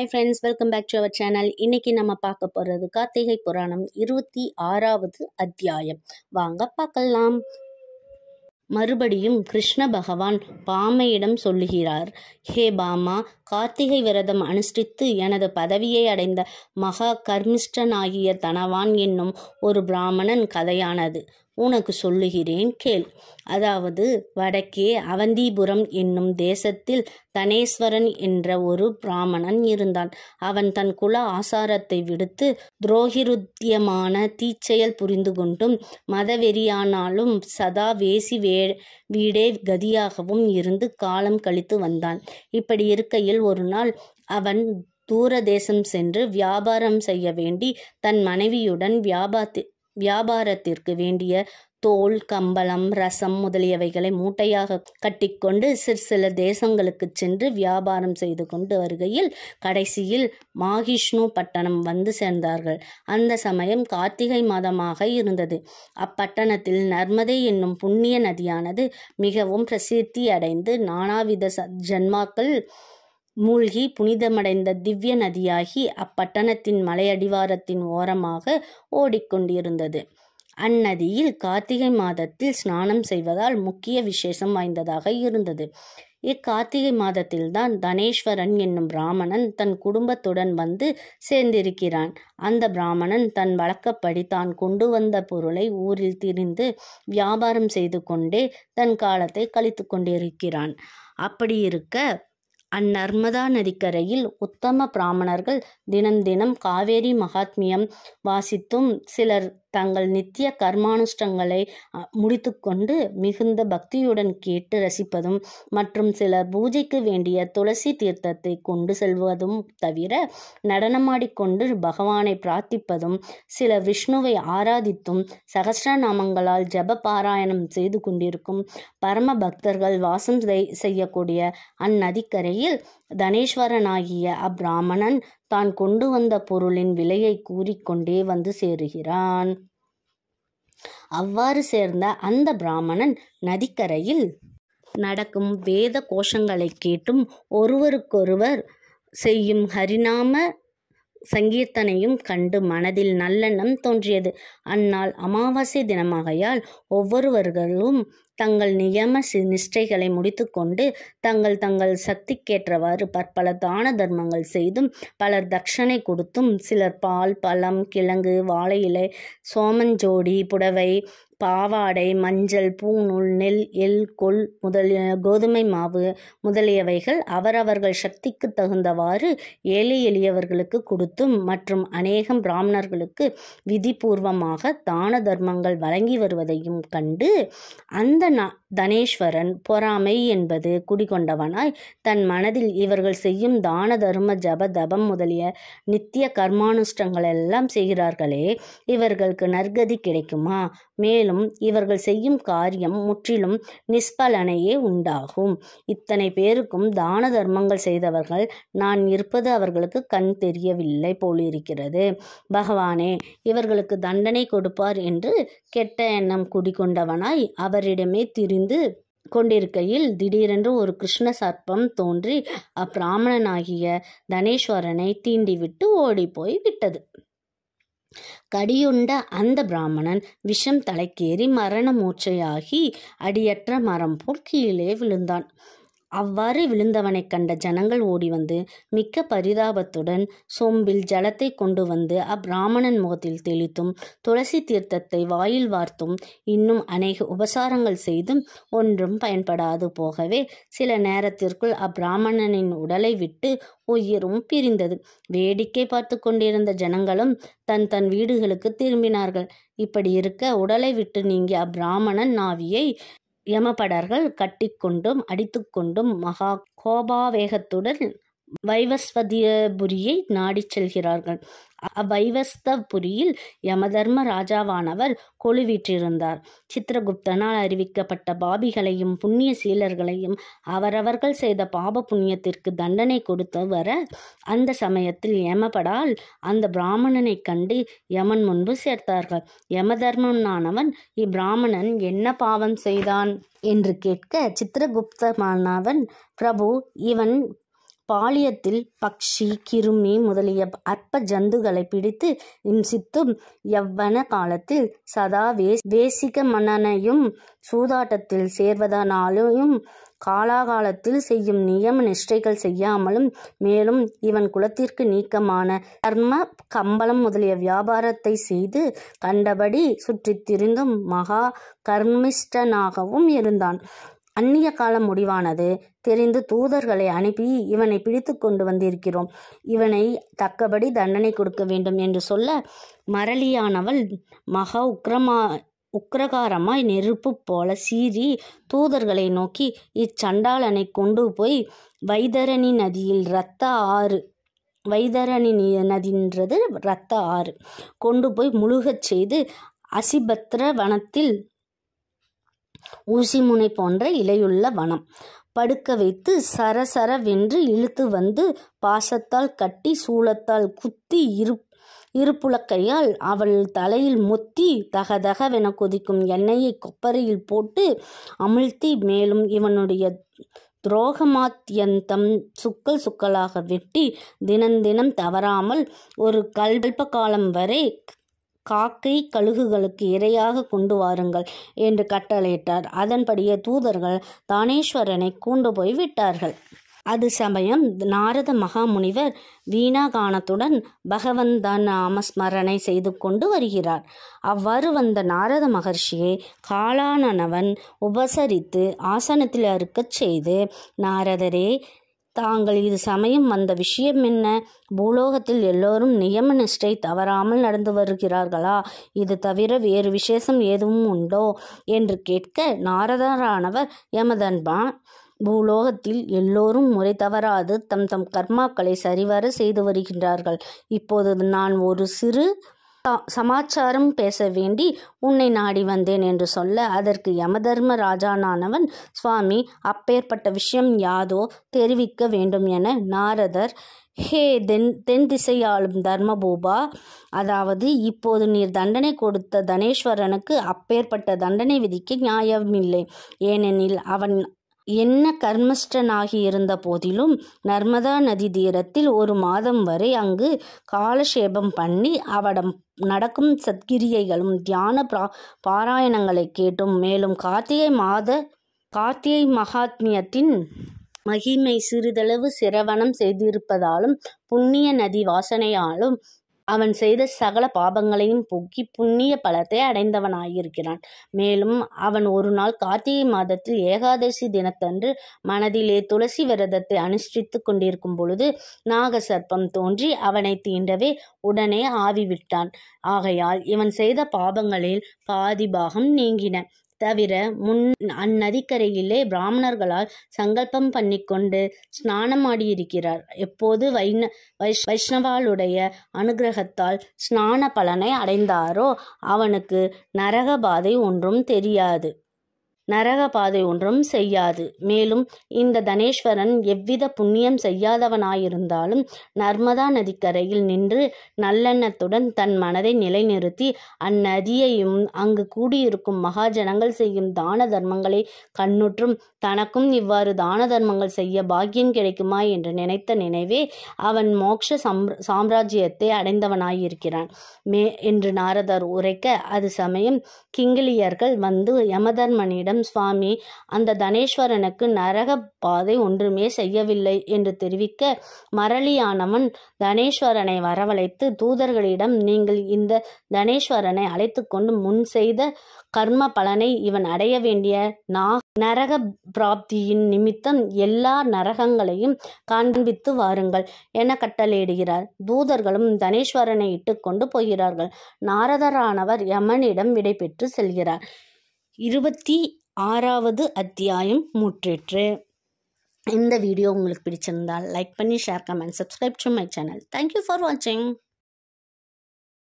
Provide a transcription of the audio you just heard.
hi friends welcome back to our channel இன்றைக்கி நம்ம பார்க்க போகிறது கார்த்திகை புராணம் இருபத்தி ஆறாவது அத்தியாயம் வாங்க பார்க்கலாம் மறுபடியும் கிருஷ்ண பகவான் பாமையிடம் சொல்லுகிறார் ஹே பாமா கார்த்திகை விரதம் அனுஷ்டித்து எனது பதவியை அடைந்த மகா கர்மிஷ்டனாகிய தனவான் என்னும் ஒரு பிராமணன் கதையானது உனக்கு சொல்லுகிறேன் கேள் அதாவது வடக்கே அவந்திபுரம் என்னும் தேசத்தில் தனேஸ்வரன் என்ற ஒரு பிராமணன் இருந்தான் அவன் தன் குல ஆசாரத்தை விடுத்து துரோகிருத்தியமான தீச்செயல் புரிந்து கொண்டும் மதவெறியானாலும் சதா வேசி வே வீடே கதியாகவும் இருந்து காலம் கழித்து வந்தான் இப்படி இருக்கையில் ஒரு நாள் அவன் தூர தேசம் சென்று வியாபாரம் செய்ய வேண்டி தன் மனைவியுடன் வியாபாத்தி வியாபாரத்திற்கு வேண்டிய தோல் கம்பளம் ரசம் முதலியவைகளை மூட்டையாக கட்டிக்கொண்டு சிறு சில தேசங்களுக்கு சென்று வியாபாரம் செய்து கொண்டு வருகையில் கடைசியில் மாகிஷ்ணு பட்டணம் வந்து சேர்ந்தார்கள் அந்த சமயம் கார்த்திகை மாதமாக இருந்தது அப்பட்டணத்தில் நர்மதை என்னும் புண்ணிய நதியானது மிகவும் பிரசித்தி அடைந்து நானாவித ஜன்மாக்கள் மூழ்கி புனிதமடைந்த திவ்ய நதியாகி அப்பட்டணத்தின் மலையடிவாரத்தின் ஓரமாக ஓடிக்கொண்டிருந்தது அந்நதியில் கார்த்திகை மாதத்தில் ஸ்நானம் செய்வதால் முக்கிய விசேஷம் வாய்ந்ததாக இருந்தது இக்கார்த்திகை மாதத்தில்தான் தனேஸ்வரன் என்னும் பிராமணன் தன் குடும்பத்துடன் வந்து சேர்ந்திருக்கிறான் அந்த பிராமணன் தன் வழக்கப்படி தான் கொண்டு வந்த பொருளை ஊரில் திரிந்து வியாபாரம் செய்து கொண்டே தன் காலத்தை கழித்து கொண்டிருக்கிறான் அப்படி இருக்க அந்நர்மதா நதிக்கரையில் உத்தம பிராமணர்கள் தினம் தினம் காவேரி மகாத்மியம் வாசித்தும் சிலர் தங்கள் நித்திய கர்மானுஷ்டங்களை முடித்துக்கொண்டு மிகுந்த பக்தியுடன் கேட்டு ரசிப்பதும் மற்றும் சில பூஜைக்கு வேண்டிய துளசி தீர்த்தத்தை கொண்டு செல்வதும் தவிர நடனமாடிக்கொண்டு பகவானை பிரார்த்திப்பதும் சில விஷ்ணுவை ஆராதித்தும் சகசிரநாமங்களால் ஜப பாராயணம் செய்து கொண்டிருக்கும் பரம பக்தர்கள் வாசம் செய்யக்கூடிய அந்நதிக்கரையில் தனேஸ்வரனாகிய அப்பிராமணன் தான் கொண்டு வந்த பொருளின் விலையை கூறிக்கொண்டே வந்து சேருகிறான் அவ்வாறு சேர்ந்த அந்த பிராமணன் நதிக்கரையில் நடக்கும் வேத கோஷங்களை கேட்டும் ஒருவருக்கொருவர் செய்யும் ஹரிநாம சங்கீர்த்தனையும் கண்டு மனதில் நல்லெண்ணம் தோன்றியது அந்நாள் அமாவாசை தினமாகையால் ஒவ்வொருவர்களும் தங்கள் நியம நிஷ்டைகளை முடித்துக்கொண்டு தங்கள் தங்கள் சக்திக்கேற்றவாறு பற்பல தான தர்மங்கள் செய்தும் பலர் தட்சணை கொடுத்தும் சிலர் பால் பழம் கிழங்கு வாழை இலை சோமஞ்சோடி புடவை பாவாடை மஞ்சள் பூநூல் நெல் எல் கொள் முதலிய கோதுமை மாவு முதலியவைகள் அவரவர்கள் சக்திக்கு தகுந்தவாறு ஏழை எளியவர்களுக்கு கொடுத்தும் மற்றும் அநேகம் பிராமணர்களுக்கு விதிபூர்வமாக தான தர்மங்கள் வழங்கி வருவதையும் கண்டு அந்த தனேஸ்வரன் பொறாமை என்பது குடிகொண்டவனாய் தன் மனதில் இவர்கள் செய்யும் தான தர்ம ஜப தபம் முதலிய நித்திய கர்மானுஷ்டங்கள் எல்லாம் செய்கிறார்களே இவர்களுக்கு நற்கதி கிடைக்குமா மேலும் இவர்கள் செய்யும் காரியம் முற்றிலும் நிஷ்பலனையே உண்டாகும் இத்தனை பேருக்கும் தான தர்மங்கள் செய்தவர்கள் நான் இருப்பது அவர்களுக்கு கண் தெரியவில்லை போலிருக்கிறது பகவானே இவர்களுக்கு தண்டனை கொடுப்பார் என்று கெட்ட எண்ணம் குடிகொண்டவனாய் அவரிடமே திரு தெரிந்து கொண்டிருக்கையில் திடீரென்று ஒரு கிருஷ்ண சர்ப்பம் தோன்றி அப்பிராமணனாகிய தனேஸ்வரனை தீண்டிவிட்டு போய் விட்டது கடியுண்ட அந்த பிராமணன் விஷம் தலைக்கேறி மரண மூச்சையாகி அடியற்ற மரம் போல் கீழே விழுந்தான் அவ்வாறு விழுந்தவனைக் கண்ட ஜனங்கள் ஓடி வந்து மிக்க பரிதாபத்துடன் சொம்பில் ஜலத்தை கொண்டு வந்து அப்பிராமணன் முகத்தில் தெளித்தும் துளசி தீர்த்தத்தை வாயில் வார்த்தும் இன்னும் அநேக உபசாரங்கள் செய்தும் ஒன்றும் பயன்படாது போகவே சில நேரத்திற்குள் அப்பிராமணனின் உடலை விட்டு உயிரும் பிரிந்தது வேடிக்கை பார்த்து கொண்டிருந்த ஜனங்களும் தன் தன் வீடுகளுக்கு திரும்பினார்கள் இப்படி இருக்க உடலை விட்டு நீங்கிய அப்பிராமணன் நாவியை யமபடர்கள் கட்டிக்கொண்டும் அடித்துக்கொண்டும் மகா கோபாவேகத்துடன் வைவஸ்வதியபுரியை நாடிச் செல்கிறார்கள் அவ்வைவஸ்தபுரியில் யமதர்ம ராஜாவானவர் கொழுவிற்றிருந்தார் சித்திரகுப்தனால் அறிவிக்கப்பட்ட பாபிகளையும் புண்ணிய சீலர்களையும் அவரவர்கள் செய்த பாப புண்ணியத்திற்கு தண்டனை கொடுத்து வர அந்த சமயத்தில் யமபடால் அந்த பிராமணனை கண்டு யமன் முன்பு சேர்த்தார்கள் யமதர்மனானவன் இப்பிராமணன் என்ன பாவம் செய்தான் என்று கேட்க சித்திரகுப்தமானவன் பிரபு இவன் பாலியத்தில் பக்ஷி கிருமி முதலிய அற்ப ஜந்துகளை பிடித்து இம்சித்தும் எவ்வன காலத்தில் சதா வே வேசிக மன்னனையும் சூதாட்டத்தில் சேர்வதனாலும் காலாகாலத்தில் செய்யும் நியம நிஷ்டைகள் செய்யாமலும் மேலும் இவன் குலத்திற்கு நீக்கமான கர்ம கம்பளம் முதலிய வியாபாரத்தை செய்து கண்டபடி சுற்றித் திரிந்தும் மகா கர்மிஷ்டனாகவும் இருந்தான் அந்நிய காலம் முடிவானது தெரிந்து தூதர்களை அனுப்பி இவனை பிடித்து கொண்டு வந்திருக்கிறோம் இவனை தக்கபடி தண்டனை கொடுக்க வேண்டும் என்று சொல்ல மரளியானவள் மகா உக்ரமா உக்ரகாரமாய் நெருப்பு போல சீறி தூதர்களை நோக்கி இச்சண்டாளனை கொண்டு போய் வைதரணி நதியில் இரத்த ஆறு வைதரணி நதின்றது இரத்த ஆறு கொண்டு போய் முழுகச் செய்து அசிபத்ர வனத்தில் ஊசிமுனை போன்ற இலையுள்ள வனம் படுக்க வைத்து வென்று இழுத்து வந்து பாசத்தால் கட்டி சூளத்தால் குத்தி இரு இருப்புலக்கையால் அவள் தலையில் முத்தி தகதகவென கொதிக்கும் எண்ணெயை கொப்பரையில் போட்டு அமிழ்த்தி மேலும் இவனுடைய துரோகமாத்தியந்தம் சுக்கல் சுக்கலாக வெட்டி தினம் தினம் தவறாமல் ஒரு கல்ப காலம் வரை காக்கை கழுகுகளுக்கு இரையாக கொண்டு வாருங்கள் என்று கட்டளையிட்டார் அதன்படியே தூதர்கள் தானேஸ்வரனை கூண்டு போய் விட்டார்கள் அது சமயம் நாரத மகாமுனிவர் வீணாகானத்துடன் பகவந்தன் நாமஸ்மரணை செய்து கொண்டு வருகிறார் அவ்வாறு வந்த நாரத மகர்ஷியை காளானனவன் உபசரித்து ஆசனத்தில் அறுக்கச் செய்து நாரதரே தாங்கள் இது சமயம் வந்த விஷயம் என்ன பூலோகத்தில் எல்லோரும் நியம நிஷ்டை தவறாமல் நடந்து வருகிறார்களா இது தவிர வேறு விசேஷம் எதுவும் உண்டோ என்று கேட்க நாரதரானவர் யமதன்பான் பூலோகத்தில் எல்லோரும் முறை தவறாது தம் தம் கர்மாக்களை சரிவர செய்து வருகின்றார்கள் இப்போது நான் ஒரு சிறு சமாச்சாரம் பேச வேண்டி உன்னை நாடி வந்தேன் என்று சொல்ல அதற்கு யமதர்ம ராஜானானவன் சுவாமி அப்பேற்பட்ட விஷயம் யாதோ தெரிவிக்க வேண்டும் என நாரதர் ஹே தென் தென் திசையாளும் தர்மபூபா அதாவது இப்போது நீர் தண்டனை கொடுத்த தனேஸ்வரனுக்கு அப்பேற்பட்ட தண்டனை விதிக்க நியாயமில்லை ஏனெனில் அவன் என்ன கர்மஷ்டனாகி இருந்த போதிலும் நர்மதா நதி தீரத்தில் ஒரு மாதம் வரை அங்கு காலக்ஷேபம் பண்ணி அவடம் நடக்கும் சத்கிரியைகளும் தியான பிரா பாராயணங்களை கேட்டும் மேலும் கார்த்திகை மாத கார்த்திகை மகாத்மியத்தின் மகிமை சிறிதளவு சிரவணம் செய்திருப்பதாலும் புண்ணிய நதி வாசனையாலும் அவன் செய்த சகல பாபங்களையும் போக்கி புண்ணிய பலத்தை அடைந்தவனாயிருக்கிறான் மேலும் அவன் ஒரு நாள் கார்த்திகை மாதத்தில் ஏகாதசி தினத்தன்று மனதிலே துளசி விரதத்தை அனுஷ்டித்து கொண்டிருக்கும் பொழுது நாக சர்ப்பம் தோன்றி அவனை தீண்டவே உடனே ஆவி விட்டான் ஆகையால் இவன் செய்த பாபங்களில் பாதி பாகம் நீங்கின தவிர முன் அந்நதிக்கரையிலே பிராமணர்களால் சங்கல்பம் பண்ணிக்கொண்டு ஸ்நானமாடியிருக்கிறார் எப்போது வைண வைஷ் வைஷ்ணவாளுடைய அனுகிரகத்தால் ஸ்நான பலனை அடைந்தாரோ அவனுக்கு நரக பாதை ஒன்றும் தெரியாது நரக பாதை ஒன்றும் செய்யாது மேலும் இந்த தனேஸ்வரன் எவ்வித புண்ணியம் செய்யாதவனாயிருந்தாலும் நர்மதா நதிக்கரையில் நின்று நல்லெண்ணத்துடன் தன் மனதை நிலைநிறுத்தி அந்நதியையும் அங்கு கூடியிருக்கும் மகாஜனங்கள் செய்யும் தான தர்மங்களை கண்ணுற்றும் தனக்கும் இவ்வாறு தான தர்மங்கள் செய்ய பாக்கியம் கிடைக்குமா என்று நினைத்த நினைவே அவன் மோட்ச சம் சாம்ராஜ்யத்தை அடைந்தவனாயிருக்கிறான் மே என்று நாரதர் உரைக்க அது சமயம் கிங்கிலியர்கள் வந்து யமதர்மனிடம் இருந்தாலும் சுவாமி அந்த தனேஸ்வரனுக்கு நரக பாதை ஒன்றுமே செய்யவில்லை என்று தெரிவிக்க மரளியானவன் தனேஸ்வரனை வரவழைத்து தூதர்களிடம் நீங்கள் இந்த தனேஸ்வரனை அழைத்து கொண்டு முன் செய்த கர்ம பலனை இவன் அடைய வேண்டிய நா நரக பிராப்தியின் நிமித்தம் எல்லா நரகங்களையும் காண்பித்து வாருங்கள் என கட்டளையிடுகிறார் தூதர்களும் தனேஸ்வரனை இட்டுக்கொண்டு போகிறார்கள் நாரதரானவர் யமனிடம் விடைபெற்று செல்கிறார் இருபத்தி ஆறாவது அத்தியாயம் முற்றிற்று இந்த வீடியோ உங்களுக்கு பிடிச்சிருந்தால் லைக் பண்ணி share comment subscribe to my channel thank you for வாட்சிங்